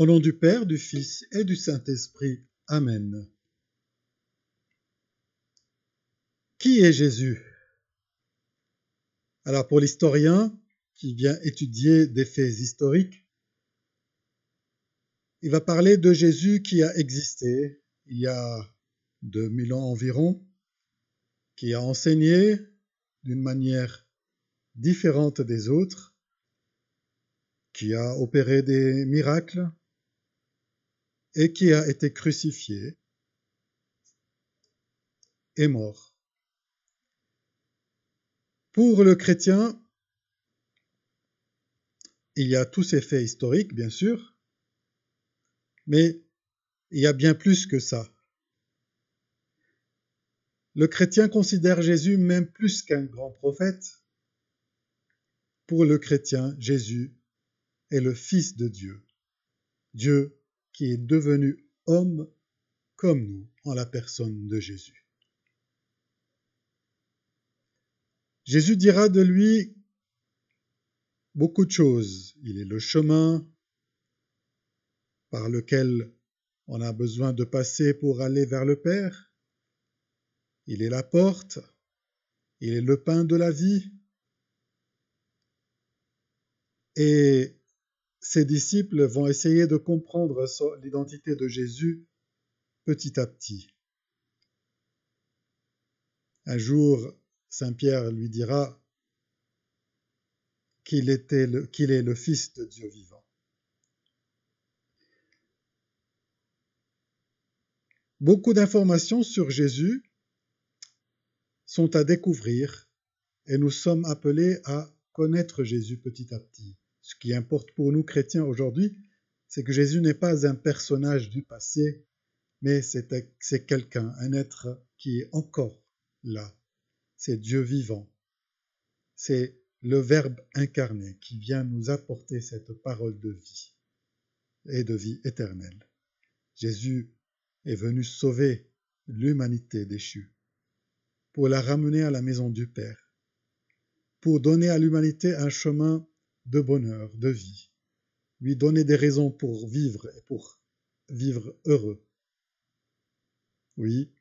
Au nom du Père, du Fils et du Saint-Esprit. Amen. Qui est Jésus Alors pour l'historien qui vient étudier des faits historiques, il va parler de Jésus qui a existé il y a 2000 ans environ, qui a enseigné d'une manière différente des autres, qui a opéré des miracles, et qui a été crucifié et mort. Pour le chrétien, il y a tous ces faits historiques, bien sûr, mais il y a bien plus que ça. Le chrétien considère Jésus même plus qu'un grand prophète. Pour le chrétien, Jésus est le Fils de Dieu. Dieu qui est devenu homme comme nous en la personne de Jésus. Jésus dira de lui beaucoup de choses. Il est le chemin par lequel on a besoin de passer pour aller vers le Père. Il est la porte. Il est le pain de la vie. Et ses disciples vont essayer de comprendre l'identité de Jésus petit à petit. Un jour, Saint Pierre lui dira qu'il est le Fils de Dieu vivant. Beaucoup d'informations sur Jésus sont à découvrir et nous sommes appelés à connaître Jésus petit à petit. Ce qui importe pour nous chrétiens aujourd'hui, c'est que Jésus n'est pas un personnage du passé, mais c'est quelqu'un, un être qui est encore là. C'est Dieu vivant. C'est le Verbe incarné qui vient nous apporter cette parole de vie et de vie éternelle. Jésus est venu sauver l'humanité déchue, pour la ramener à la maison du Père, pour donner à l'humanité un chemin de bonheur, de vie, lui donner des raisons pour vivre et pour vivre heureux. Oui,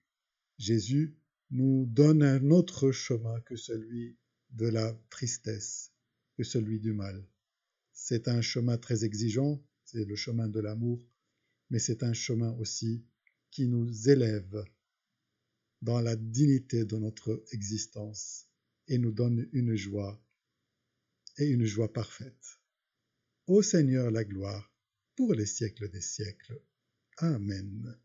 Jésus nous donne un autre chemin que celui de la tristesse, que celui du mal. C'est un chemin très exigeant, c'est le chemin de l'amour, mais c'est un chemin aussi qui nous élève dans la dignité de notre existence et nous donne une joie et une joie parfaite. Ô Seigneur la gloire, pour les siècles des siècles. Amen.